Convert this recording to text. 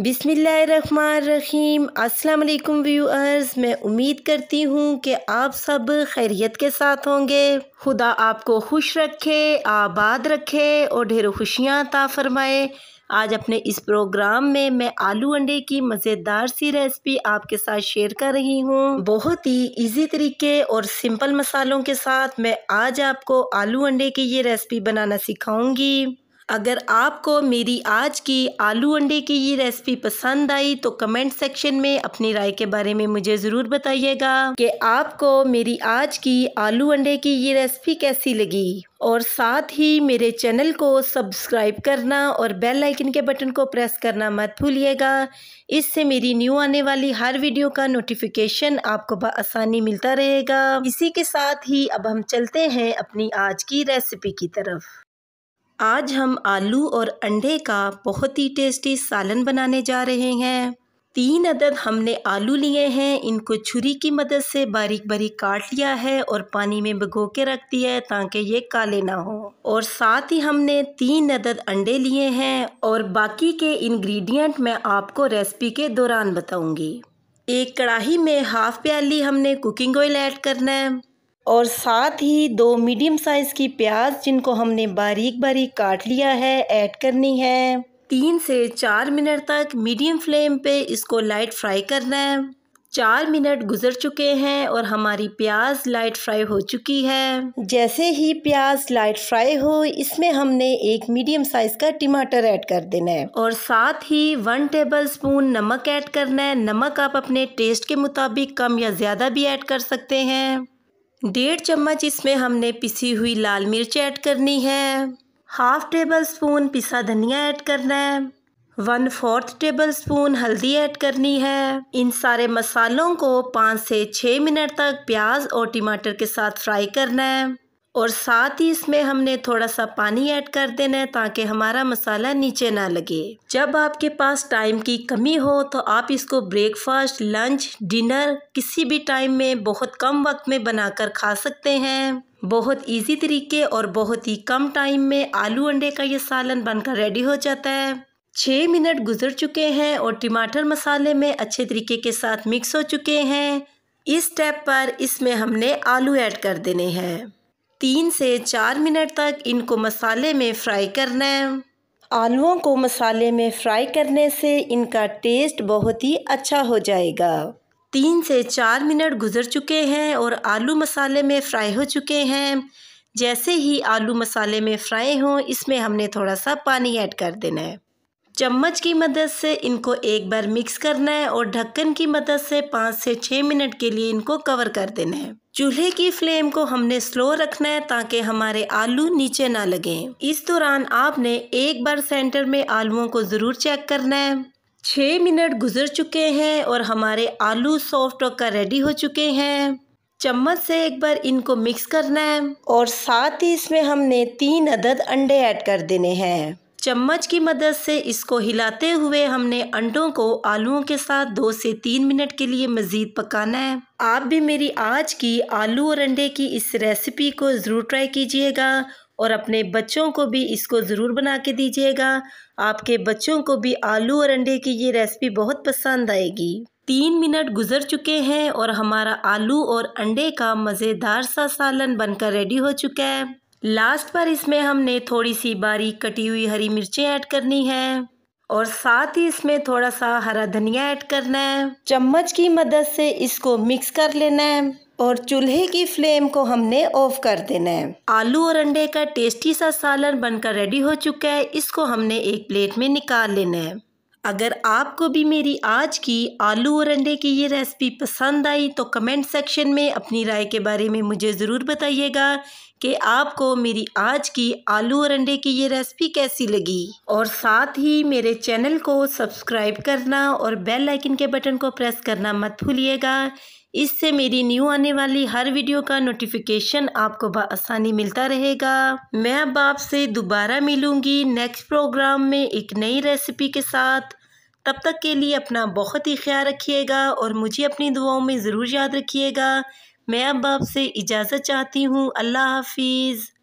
बिसमीम असलकुम व्यूअर्स मैं उम्मीद करती हूँ कि आप सब खैरियत के साथ होंगे खुदा आपको खुश रखे आबाद रखे और ढेर खुशियाँ अता फरमाए आज अपने इस प्रोग्राम में मैं आलू अंडे की मज़ेदार सी रेसिपी आपके साथ शेयर कर रही हूँ बहुत ही इजी तरीके और सिंपल मसालों के साथ मैं आज आपको आलू अंडे की ये रेसिपी बनाना सिखाऊंगी अगर आपको मेरी आज की आलू अंडे की ये रेसिपी पसंद आई तो कमेंट सेक्शन में अपनी राय के बारे में मुझे ज़रूर बताइएगा कि आपको मेरी आज की आलू अंडे की ये रेसिपी कैसी लगी और साथ ही मेरे चैनल को सब्सक्राइब करना और बेल आइकन के बटन को प्रेस करना मत भूलिएगा इससे मेरी न्यू आने वाली हर वीडियो का नोटिफिकेशन आपको आसानी मिलता रहेगा इसी के साथ ही अब हम चलते हैं अपनी आज की रेसिपी की तरफ आज हम आलू और अंडे का बहुत ही टेस्टी सालन बनाने जा रहे हैं तीन अदद हमने आलू लिए हैं इनको छुरी की मदद से बारीक बारीक काट लिया है और पानी में भिगो के रख दिया है ताकि ये काले ना हो और साथ ही हमने तीन अदद अंडे लिए हैं और बाकी के इंग्रेडिएंट मैं आपको रेसिपी के दौरान बताऊंगी एक कढ़ाही में हाफ प्याली हमने कुकिंग ऑयल ऐड करना है और साथ ही दो मीडियम साइज़ की प्याज जिनको हमने बारीक बारीक काट लिया है ऐड करनी है तीन से चार मिनट तक मीडियम फ्लेम पे इसको लाइट फ्राई करना है चार मिनट गुजर चुके हैं और हमारी प्याज लाइट फ्राई हो चुकी है जैसे ही प्याज लाइट फ्राई हो इसमें हमने एक मीडियम साइज का टमाटर ऐड कर देना है और साथ ही वन टेबल स्पून नमक ऐड करना है नमक आप अपने टेस्ट के मुताबिक कम या ज़्यादा भी ऐड कर सकते हैं डेढ़ चम्मच इसमें हमने पिसी हुई लाल मिर्च ऐड करनी है हाफ टेबल स्पून पिसा धनिया ऐड करना है वन फोर्थ टेबल स्पून हल्दी ऐड करनी है इन सारे मसालों को पाँच से छः मिनट तक प्याज और टमाटर के साथ फ्राई करना है और साथ ही इसमें हमने थोड़ा सा पानी ऐड कर देना है ताकि हमारा मसाला नीचे ना लगे जब आपके पास टाइम की कमी हो तो आप इसको ब्रेकफास्ट लंच डिनर किसी भी टाइम में बहुत कम वक्त में बनाकर खा सकते हैं बहुत इजी तरीके और बहुत ही कम टाइम में आलू अंडे का ये सालन बनकर रेडी हो जाता है छः मिनट गुजर चुके हैं और टमाटर मसाले में अच्छे तरीके के साथ मिक्स हो चुके हैं इस स्टेप पर इसमें हमने आलू ऐड कर देने हैं तीन से चार मिनट तक इनको मसाले में फ्राई करना है आलुओं को मसाले में फ्राई करने से इनका टेस्ट बहुत ही अच्छा हो जाएगा तीन से चार मिनट गुजर चुके हैं और आलू मसाले में फ्राई हो चुके हैं जैसे ही आलू मसाले में फ्राई हों इसमें हमने थोड़ा सा पानी ऐड कर देना है चम्मच की मदद से इनको एक बार मिक्स करना है और ढक्कन की मदद से पाँच से छः मिनट के लिए इनको कवर कर देना है चूल्हे की फ्लेम को हमने स्लो रखना है ताकि हमारे आलू नीचे ना लगें इस दौरान आपने एक बार सेंटर में आलुओं को ज़रूर चेक करना है छः मिनट गुजर चुके हैं और हमारे आलू सॉफ्ट होकर रेडी हो चुके हैं चम्मच से एक बार इनको मिक्स करना है और साथ ही इसमें हमने तीन अदद अंडे ऐड कर देने हैं चम्मच की मदद से इसको हिलाते हुए हमने अंडों को आलूओं के साथ दो से तीन मिनट के लिए मज़ीद पकाना है आप भी मेरी आज की आलू और अंडे की इस रेसिपी को ज़रूर ट्राई कीजिएगा और अपने बच्चों को भी इसको ज़रूर बना के दीजिएगा आपके बच्चों को भी आलू और अंडे की ये रेसिपी बहुत पसंद आएगी तीन मिनट गुजर चुके हैं और हमारा आलू और अंडे का मज़ेदार सा सालन बनकर रेडी हो चुका है लास्ट पर इसमें हमने थोड़ी सी बारीक कटी हुई हरी मिर्चें ऐड करनी है और साथ ही इसमें थोड़ा सा हरा धनिया ऐड करना है चम्मच की मदद से इसको मिक्स कर लेना है और चूल्हे की फ्लेम को हमने ऑफ कर देना है आलू और अंडे का टेस्टी सा सालन बनकर रेडी हो चुका है इसको हमने एक प्लेट में निकाल लेना है अगर आपको भी मेरी आज की आलू और अंडे की ये रेसिपी पसंद आई तो कमेंट सेक्शन में अपनी राय के बारे में मुझे ज़रूर बताइएगा कि आपको मेरी आज की आलू और अंडे की ये रेसिपी कैसी लगी और साथ ही मेरे चैनल को सब्सक्राइब करना और बेल आइकन के बटन को प्रेस करना मत भूलिएगा इससे मेरी न्यू आने वाली हर वीडियो का नोटिफिकेशन आपको बसानी मिलता रहेगा मैं अब आपसे दोबारा मिलूंगी नेक्स्ट प्रोग्राम में एक नई रेसिपी के साथ तब तक के लिए अपना बहुत ही ख्याल रखिएगा और मुझे अपनी दुआओं में ज़रूर याद रखिएगा मैं अब आपसे इजाज़त चाहती हूँ अल्लाह हाफिज़